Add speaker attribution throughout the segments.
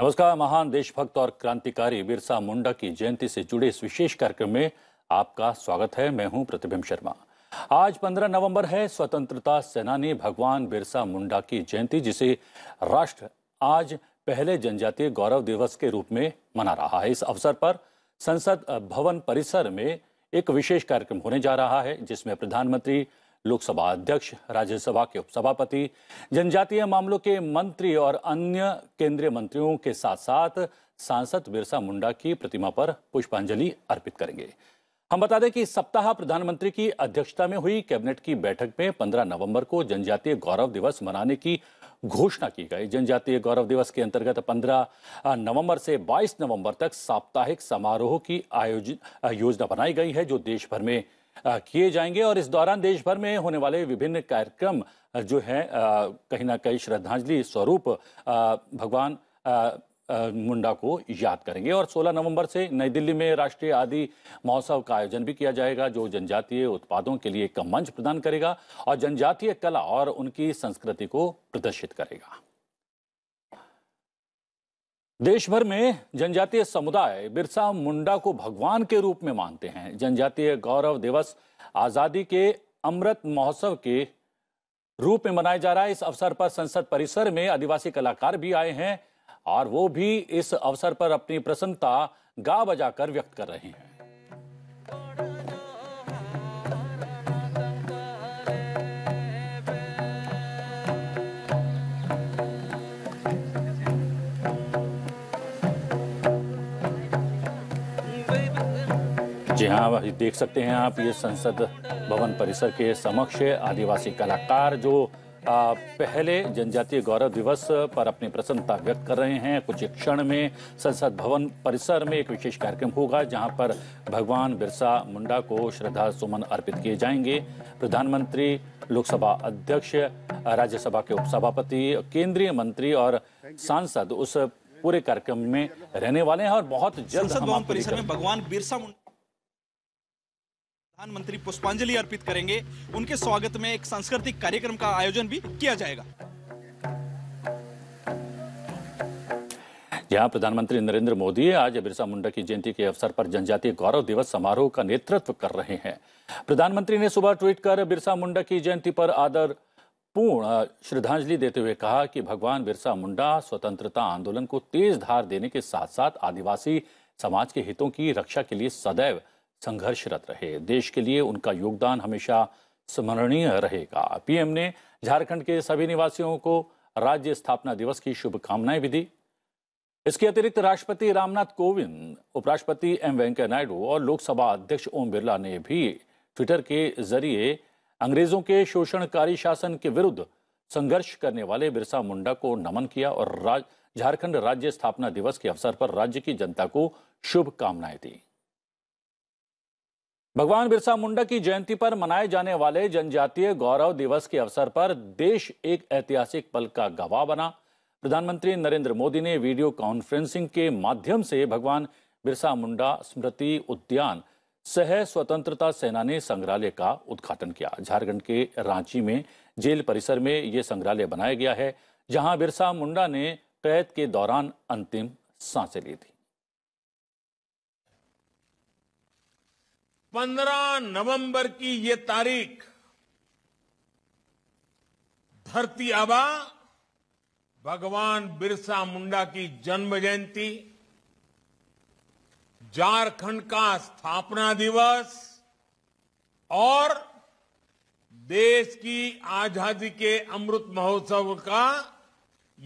Speaker 1: नमस्कार महान देशभक्त और क्रांतिकारी बिरसा मुंडा की जयंती से जुड़े इस विशेष कार्यक्रम में आपका स्वागत है मैं हूं प्रतिबिंब शर्मा आज 15 नवंबर है स्वतंत्रता सेनानी भगवान बिरसा मुंडा की जयंती जिसे राष्ट्र आज पहले जनजातीय गौरव दिवस के रूप में मना रहा है इस अवसर पर संसद भवन परिसर में एक विशेष कार्यक्रम होने जा रहा है जिसमें प्रधानमंत्री लोकसभा अध्यक्ष राज्यसभा के उपसभापति जनजातीय मामलों के मंत्री और अन्य केंद्रीय मंत्रियों के साथ साथ सांसद बिरसा मुंडा की प्रतिमा पर पुष्पांजलि अर्पित करेंगे हम बता दें कि इस सप्ताह प्रधानमंत्री की अध्यक्षता में हुई कैबिनेट की बैठक में 15 नवंबर को जनजातीय गौरव दिवस मनाने की घोषणा की गई जनजातीय गौरव दिवस के अंतर्गत 15 नवंबर से 22 नवंबर तक साप्ताहिक समारोह की आयोजन योजना बनाई गई है जो देश भर में किए जाएंगे और इस दौरान देश भर में होने वाले विभिन्न कार्यक्रम जो हैं कहीं ना कहीं श्रद्धांजलि स्वरूप भगवान मुंडा को याद करेंगे और 16 नवंबर से नई दिल्ली में राष्ट्रीय आदि महोत्सव का आयोजन भी किया जाएगा जो जनजातीय उत्पादों के लिए एक मंच प्रदान करेगा और जनजातीय कला और उनकी संस्कृति को प्रदर्शित करेगा देश भर में जनजातीय समुदाय बिरसा मुंडा को भगवान के रूप में मानते हैं जनजातीय गौरव दिवस आजादी के अमृत महोत्सव के रूप में मनाया जा रहा है इस अवसर पर संसद परिसर में आदिवासी कलाकार भी आए हैं और वो भी इस अवसर पर अपनी प्रसन्नता गा बजाकर व्यक्त कर रहे हैं जी हाँ देख सकते हैं आप ये संसद भवन परिसर के समक्ष आदिवासी कलाकार जो पहले जनजातीय गौरव दिवस पर अपनी प्रसन्नता व्यक्त कर रहे हैं कुछ क्षण में संसद भवन परिसर में एक विशेष कार्यक्रम होगा जहां पर भगवान बिरसा मुंडा को श्रद्धा सुमन अर्पित किए जाएंगे प्रधानमंत्री लोकसभा अध्यक्ष राज्यसभा के उपसभापति केंद्रीय मंत्री और सांसद उस पूरे कार्यक्रम में रहने वाले हैं और बहुत जल्द संसद भवन परिसर में भगवान बिरसा मुंडा प्रधानमंत्री पुष्पांजलि अर्पित करेंगे उनके स्वागत में एक सांस्कृतिक कार्यक्रम का आयोजन भी किया जाएगा जहां प्रधानमंत्री नरेंद्र मोदी आज बिरसा मुंडा की जयंती के अवसर पर जनजातीय गौरव दिवस समारोह का नेतृत्व कर रहे हैं प्रधानमंत्री ने सुबह ट्वीट कर बिरसा मुंडा की जयंती पर आदर पूर्ण श्रद्धांजलि देते हुए कहा कि भगवान बिरसा मुंडा स्वतंत्रता आंदोलन को तेज धार देने के साथ साथ आदिवासी समाज के हितों की रक्षा के लिए सदैव संघर्षरत रहे देश के लिए उनका योगदान हमेशा स्मरणीय रहेगा पीएम ने झारखंड के सभी निवासियों को राज्य स्थापना दिवस की शुभकामनाएं भी दी इसके अतिरिक्त राष्ट्रपति रामनाथ कोविंद उपराष्ट्रपति एम वेंकैया नायडू और लोकसभा अध्यक्ष ओम बिरला ने भी ट्विटर के जरिए अंग्रेजों के शोषणकारी शासन के विरुद्ध संघर्ष करने वाले बिरसा मुंडा को नमन किया और झारखंड राज्य स्थापना दिवस के अवसर पर राज्य की जनता को शुभकामनाएं दी भगवान बिरसा मुंडा की जयंती पर मनाए जाने वाले जनजातीय गौरव दिवस के अवसर पर देश एक ऐतिहासिक पल का गवाह बना प्रधानमंत्री नरेंद्र मोदी ने वीडियो कॉन्फ्रेंसिंग के माध्यम से भगवान बिरसा मुंडा स्मृति उद्यान सह स्वतंत्रता सेनानी संग्रहालय का उद्घाटन किया झारखंड के रांची में जेल परिसर में ये संग्रहालय बनाया गया है जहां बिरसा मुंडा ने कैद के दौरान अंतिम सांसें ली थी
Speaker 2: 15 नवंबर की ये तारीख धरती आबा भगवान बिरसा मुंडा की जन्म जयंती झारखंड का स्थापना दिवस और देश की आजादी के अमृत महोत्सव का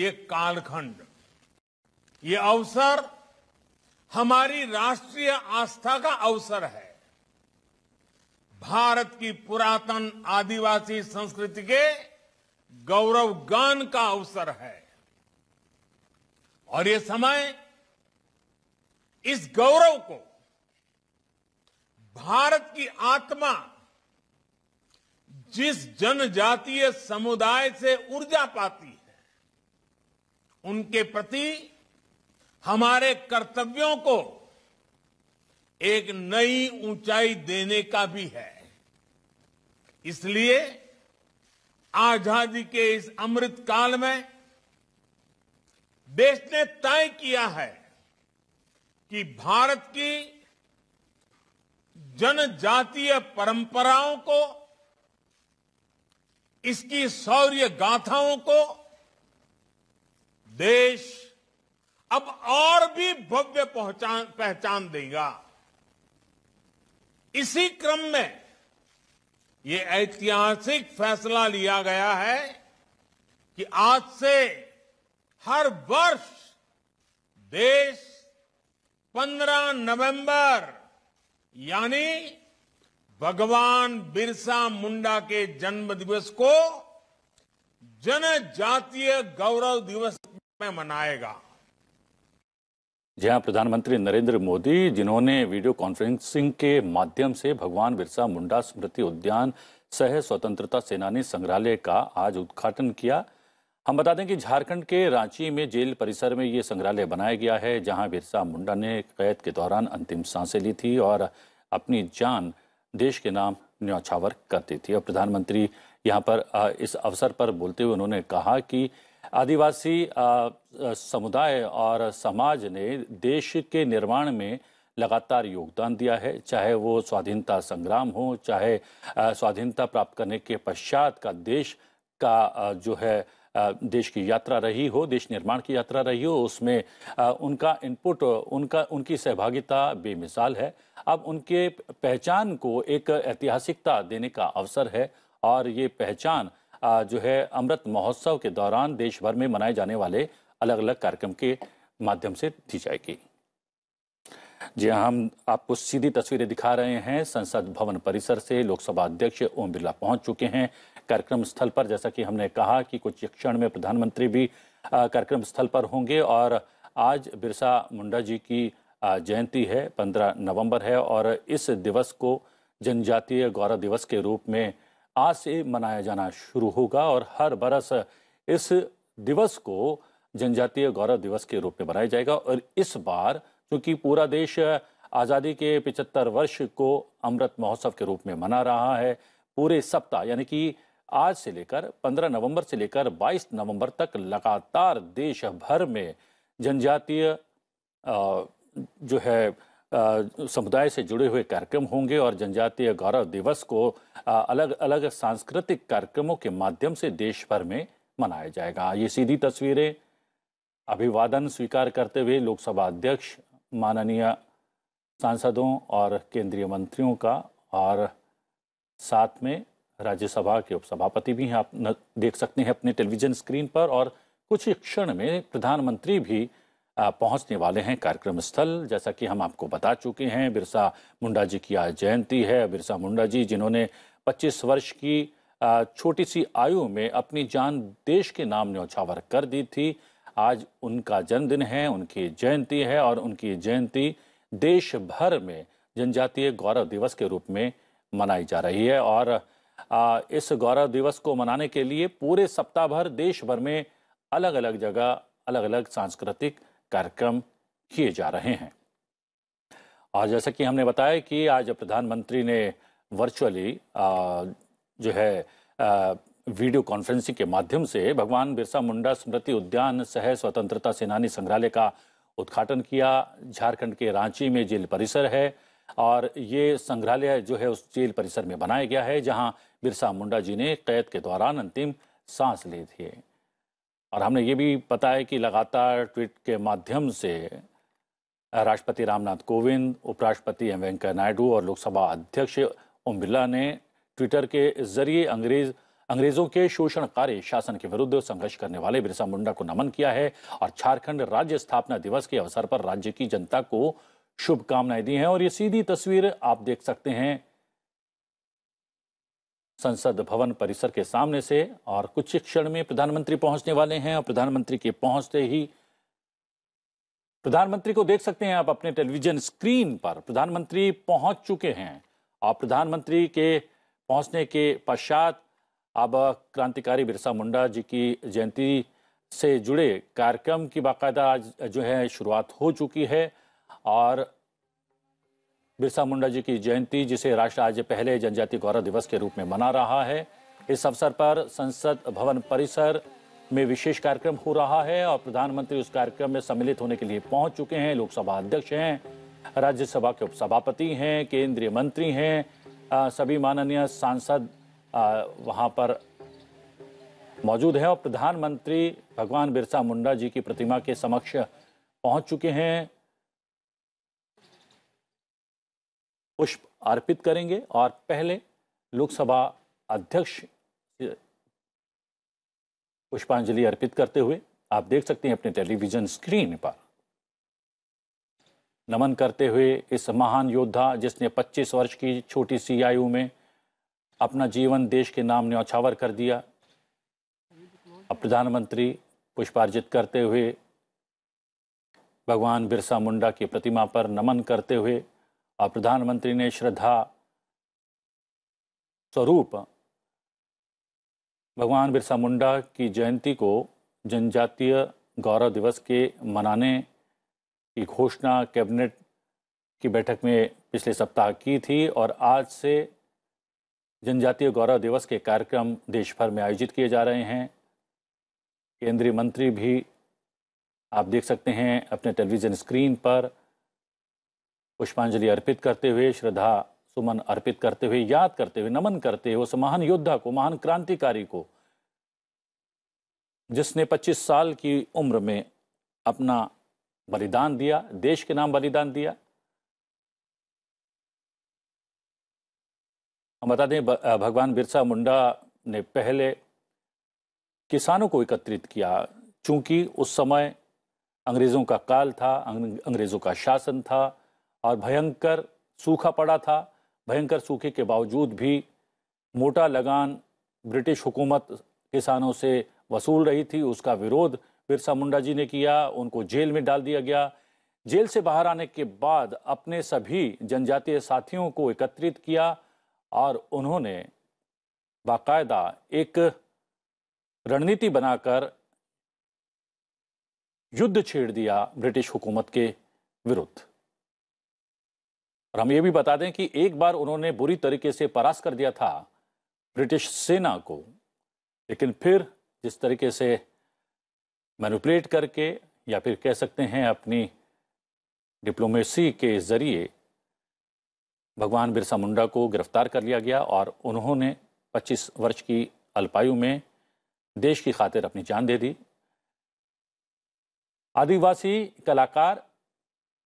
Speaker 2: ये कालखंड ये अवसर हमारी राष्ट्रीय आस्था का अवसर है भारत की पुरातन आदिवासी संस्कृति के गौरव गान का अवसर है और ये समय इस गौरव को भारत की आत्मा जिस जनजातीय समुदाय से ऊर्जा पाती है उनके प्रति हमारे कर्तव्यों को एक नई ऊंचाई देने का भी है इसलिए आजादी के इस अमृत काल में देश ने तय किया है कि भारत की जनजातीय परंपराओं को इसकी शौर्य गाथाओं को देश अब और भी भव्य पहचान देगा इसी क्रम में ये ऐतिहासिक फैसला लिया गया है कि आज से हर वर्ष देश 15 नवंबर यानी भगवान बिरसा मुंडा के जन्म दिवस को जनजातीय गौरव दिवस में मनाएगा
Speaker 1: जी हाँ प्रधानमंत्री नरेंद्र मोदी जिन्होंने वीडियो कॉन्फ्रेंसिंग के माध्यम से भगवान बिरसा मुंडा स्मृति उद्यान सह स्वतंत्रता सेनानी संग्रहालय का आज उद्घाटन किया हम बता दें कि झारखंड के रांची में जेल परिसर में ये संग्रहालय बनाया गया है जहां बिरसा मुंडा ने कैद के दौरान अंतिम सांसें ली थी और अपनी जान देश के नाम न्यौछावर करती थी और प्रधानमंत्री यहाँ पर इस अवसर पर बोलते हुए उन्होंने कहा कि आदिवासी समुदाय और समाज ने देश के निर्माण में लगातार योगदान दिया है चाहे वो स्वाधीनता संग्राम हो चाहे स्वाधीनता प्राप्त करने के पश्चात का देश का जो है देश की यात्रा रही हो देश निर्माण की यात्रा रही हो उसमें उनका इनपुट उनका उनकी सहभागिता बेमिसाल है अब उनके पहचान को एक ऐतिहासिकता देने का अवसर है और ये पहचान जो है अमृत महोत्सव के दौरान देश भर में मनाए जाने वाले अलग अलग कार्यक्रम के माध्यम से दी जाएगी जी हाँ, हम आपको सीधी तस्वीरें दिखा रहे हैं संसद भवन परिसर से लोकसभा अध्यक्ष ओम बिरला पहुंच चुके हैं कार्यक्रम स्थल पर जैसा कि हमने कहा कि कुछ क्षण में प्रधानमंत्री भी कार्यक्रम स्थल पर होंगे और आज बिरसा मुंडा जी की जयंती है पंद्रह नवंबर है और इस दिवस को जनजातीय गौरव दिवस के रूप में आज से मनाया जाना शुरू होगा और हर बरस इस दिवस को जनजातीय गौरव दिवस के रूप में मनाया जाएगा और इस बार क्योंकि पूरा देश आज़ादी के 75 वर्ष को अमृत महोत्सव के रूप में मना रहा है पूरे सप्ताह यानी कि आज से लेकर 15 नवंबर से लेकर 22 नवंबर तक लगातार देश भर में जनजातीय जो है समुदाय से जुड़े हुए कार्यक्रम होंगे और जनजातीय गौरव दिवस को अलग अलग सांस्कृतिक कार्यक्रमों के माध्यम से देश भर में मनाया जाएगा ये सीधी तस्वीरें अभिवादन स्वीकार करते हुए लोकसभा अध्यक्ष माननीय सांसदों और केंद्रीय मंत्रियों का और साथ में राज्यसभा के उपसभापति भी हैं आप देख सकते हैं अपने टेलीविजन स्क्रीन पर और कुछ क्षण में प्रधानमंत्री भी पहुंचने वाले हैं कार्यक्रम स्थल जैसा कि हम आपको बता चुके हैं बिरसा मुंडा जी की आज जयंती है बिरसा मुंडा जी जिन्होंने 25 वर्ष की छोटी सी आयु में अपनी जान देश के नाम न्यौछावर कर दी थी आज उनका जन्मदिन है उनकी जयंती है और उनकी जयंती देश भर में जनजातीय गौरव दिवस के रूप में मनाई जा रही है और इस गौरव दिवस को मनाने के लिए पूरे सप्ताह भर देश भर में अलग अलग जगह अलग अलग सांस्कृतिक कार्यक्रम किए जा रहे हैं और जैसा कि हमने बताया कि आज प्रधानमंत्री ने वर्चुअली जो है आ, वीडियो कॉन्फ्रेंसिंग के माध्यम से भगवान बिरसा मुंडा स्मृति उद्यान सह स्वतंत्रता सेनानी संग्रहालय का उद्घाटन किया झारखंड के रांची में जेल परिसर है और ये संग्रहालय जो है उस जेल परिसर में बनाया गया है जहां बिरसा मुंडा जी ने कैद के दौरान अंतिम सांस ली थी और हमने ये भी पता है कि लगातार ट्वीट के माध्यम से राष्ट्रपति रामनाथ कोविंद उपराष्ट्रपति एम वेंकैया नायडू और लोकसभा अध्यक्ष ओम बिरला ने ट्विटर के जरिए अंग्रेज अंग्रेजों के शोषणकारी शासन के विरुद्ध संघर्ष करने वाले बिरसा मुंडा को नमन किया है और झारखंड राज्य स्थापना दिवस के अवसर पर राज्य की जनता को शुभकामनाएं दी हैं और ये सीधी तस्वीर आप देख सकते हैं संसद भवन परिसर के सामने से और कुछ ही क्षण में प्रधानमंत्री पहुंचने वाले हैं और प्रधानमंत्री के पहुंचते ही प्रधानमंत्री को देख सकते हैं आप अपने टेलीविजन स्क्रीन पर प्रधानमंत्री पहुंच चुके हैं और प्रधानमंत्री के पहुंचने के पश्चात अब क्रांतिकारी बिरसा मुंडा जी की जयंती से जुड़े कार्यक्रम की बाकायदा आज जो है शुरुआत हो चुकी है और बिरसा मुंडा जी की जयंती जिसे राष्ट्र आज पहले जनजाति गौरव दिवस के रूप में मना रहा है इस अवसर पर संसद भवन परिसर में विशेष कार्यक्रम हो रहा है और प्रधानमंत्री उस कार्यक्रम में सम्मिलित होने के लिए पहुंच चुके हैं लोकसभा अध्यक्ष हैं राज्यसभा के उपसभापति हैं केंद्रीय मंत्री हैं सभी माननीय सांसद वहां पर मौजूद हैं और प्रधानमंत्री भगवान बिरसा मुंडा जी की प्रतिमा के समक्ष पहुंच चुके हैं पुष्प अर्पित करेंगे और पहले लोकसभा अध्यक्ष पुष्पांजलि अर्पित करते हुए आप देख सकते हैं अपने टेलीविजन स्क्रीन पर नमन करते हुए इस महान योद्धा जिसने 25 वर्ष की छोटी सी आयु में अपना जीवन देश के नाम न्यौछावर कर दिया अब प्रधानमंत्री पुष्पार्जित करते हुए भगवान बिरसा मुंडा की प्रतिमा पर नमन करते हुए और प्रधानमंत्री ने श्रद्धा स्वरूप भगवान बिरसा मुंडा की जयंती को जनजातीय गौरव दिवस के मनाने की घोषणा कैबिनेट की बैठक में पिछले सप्ताह की थी और आज से जनजातीय गौरव दिवस के कार्यक्रम देश भर में आयोजित किए जा रहे हैं केंद्रीय मंत्री भी आप देख सकते हैं अपने टेलीविज़न स्क्रीन पर पुष्पांजलि अर्पित करते हुए श्रद्धा सुमन अर्पित करते हुए याद करते हुए नमन करते हुए उस महान योद्धा को महान क्रांतिकारी को जिसने 25 साल की उम्र में अपना बलिदान दिया देश के नाम बलिदान दिया हम बता दें भगवान बिरसा मुंडा ने पहले किसानों को एकत्रित किया चूंकि उस समय अंग्रेज़ों का काल था अंग्रेज़ों का शासन था और भयंकर सूखा पड़ा था भयंकर सूखे के बावजूद भी मोटा लगान ब्रिटिश हुकूमत किसानों से वसूल रही थी उसका विरोध बिरसा मुंडा जी ने किया उनको जेल में डाल दिया गया जेल से बाहर आने के बाद अपने सभी जनजातीय साथियों को एकत्रित किया और उन्होंने बाकायदा एक रणनीति बनाकर युद्ध छेड़ दिया ब्रिटिश हुकूमत के विरुद्ध और हम ये भी बता दें कि एक बार उन्होंने बुरी तरीके से परास कर दिया था ब्रिटिश सेना को लेकिन फिर जिस तरीके से मैनुपलेट करके या फिर कह सकते हैं अपनी डिप्लोमेसी के ज़रिए भगवान बिरसा मुंडा को गिरफ्तार कर लिया गया और उन्होंने 25 वर्ष की अल्पायु में देश की खातिर अपनी जान दे दी आदिवासी कलाकार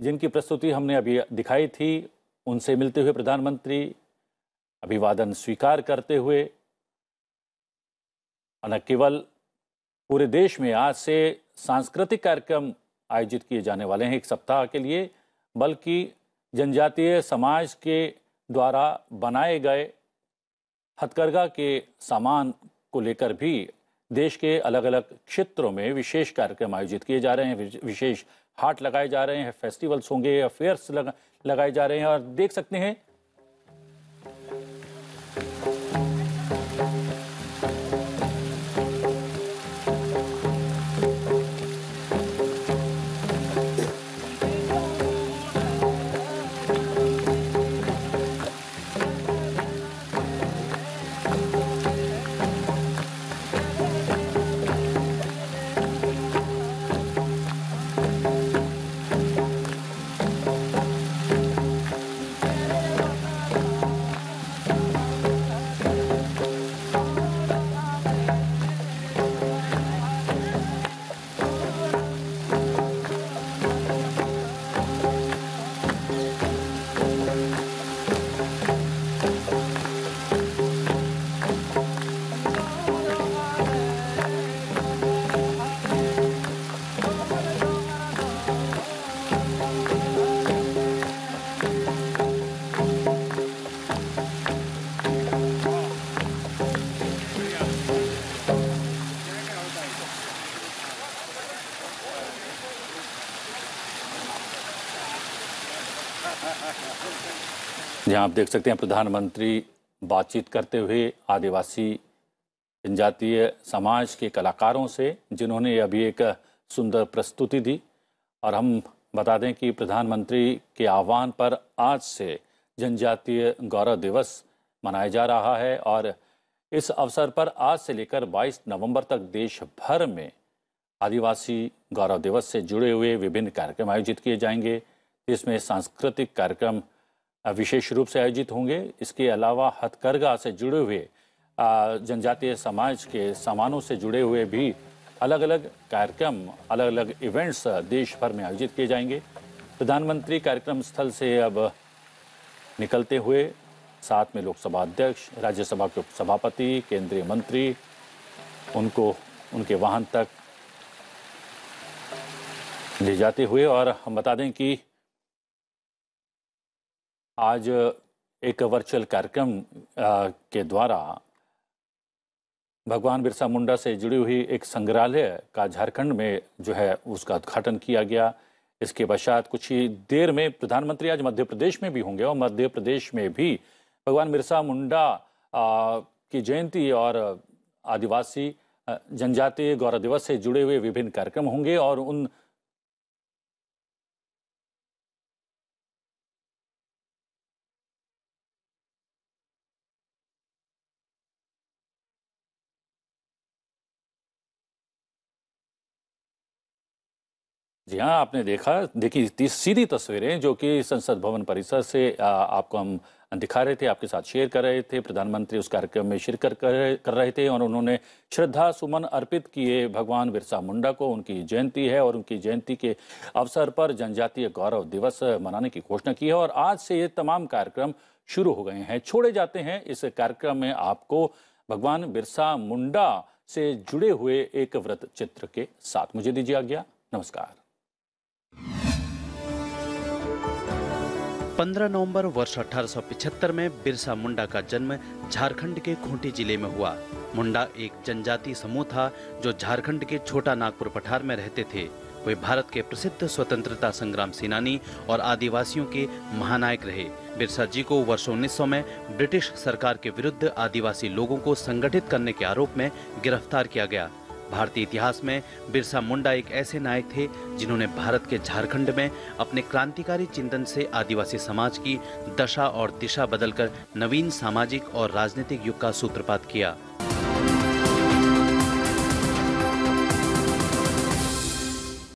Speaker 1: जिनकी प्रस्तुति हमने अभी दिखाई थी उनसे मिलते हुए प्रधानमंत्री अभिवादन स्वीकार करते हुए न केवल पूरे देश में आज से सांस्कृतिक कार्यक्रम आयोजित किए जाने वाले हैं एक सप्ताह के लिए बल्कि जनजातीय समाज के द्वारा बनाए गए हथकरघा के सामान को लेकर भी देश के अलग अलग क्षेत्रों में विशेष कार्यक्रम आयोजित किए जा रहे हैं विशेष हाट लगाए जा रहे हैं फेस्टिवल्स होंगे अफेयर्स लगा लगाए जा रहे हैं और देख सकते हैं यहाँ आप देख सकते हैं प्रधानमंत्री बातचीत करते हुए आदिवासी जनजातीय समाज के कलाकारों से जिन्होंने अभी एक सुंदर प्रस्तुति दी और हम बता दें कि प्रधानमंत्री के आह्वान पर आज से जनजातीय गौरव दिवस मनाया जा रहा है और इस अवसर पर आज से लेकर 22 नवंबर तक देश भर में आदिवासी गौरव दिवस से जुड़े हुए विभिन्न कार्यक्रम आयोजित किए जाएंगे जिसमें सांस्कृतिक कार्यक्रम विशेष रूप से आयोजित होंगे इसके अलावा हथकरघा से जुड़े हुए जनजातीय समाज के सामानों से जुड़े हुए भी अलग अलग कार्यक्रम अलग अलग इवेंट्स देश भर में आयोजित किए जाएंगे प्रधानमंत्री कार्यक्रम स्थल से अब निकलते हुए साथ में लोकसभा अध्यक्ष राज्यसभा के उपसभापति केंद्रीय मंत्री उनको उनके वाहन तक ले जाते हुए और हम बता दें कि आज एक वर्चुअल कार्यक्रम के द्वारा भगवान बिरसा मुंडा से जुड़ी हुई एक संग्रहालय का झारखंड में जो है उसका उद्घाटन किया गया इसके पश्चात कुछ ही देर में प्रधानमंत्री आज मध्य प्रदेश में भी होंगे और मध्य प्रदेश में भी भगवान बिरसा मुंडा की जयंती और आदिवासी जनजातीय गौरव दिवस से जुड़े हुए विभिन्न कार्यक्रम होंगे और उन जी हाँ आपने देखा देखी सीधी तस्वीरें जो कि संसद भवन परिसर से आ, आपको हम दिखा रहे थे आपके साथ शेयर कर रहे थे प्रधानमंत्री उस कार्यक्रम में शिरकत कर रहे थे और उन्होंने श्रद्धा सुमन अर्पित किए भगवान बिरसा मुंडा को उनकी जयंती है और उनकी जयंती के अवसर पर जनजातीय गौरव दिवस मनाने की घोषणा की है और आज से ये तमाम कार्यक्रम शुरू हो गए हैं छोड़े जाते हैं इस कार्यक्रम में आपको भगवान बिरसा मुंडा से जुड़े हुए एक व्रत चित्र के साथ मुझे दीजिए आज्ञा नमस्कार 15 नवंबर वर्ष अठारह में बिरसा मुंडा का जन्म झारखंड के खूंटी जिले में हुआ मुंडा एक जनजाति समूह था जो झारखंड के छोटा नागपुर पठार में रहते थे वे भारत के प्रसिद्ध स्वतंत्रता संग्राम सेनानी और आदिवासियों के महानायक रहे बिरसा जी को वर्ष 1900 में ब्रिटिश सरकार के विरुद्ध आदिवासी लोगों को संगठित करने के आरोप में गिरफ्तार किया गया भारतीय इतिहास में बिरसा मुंडा एक ऐसे नायक थे जिन्होंने भारत के झारखंड में अपने क्रांतिकारी चिंतन से आदिवासी समाज की दशा और दिशा बदलकर नवीन सामाजिक और राजनीतिक युग का सूत्रपात
Speaker 2: किया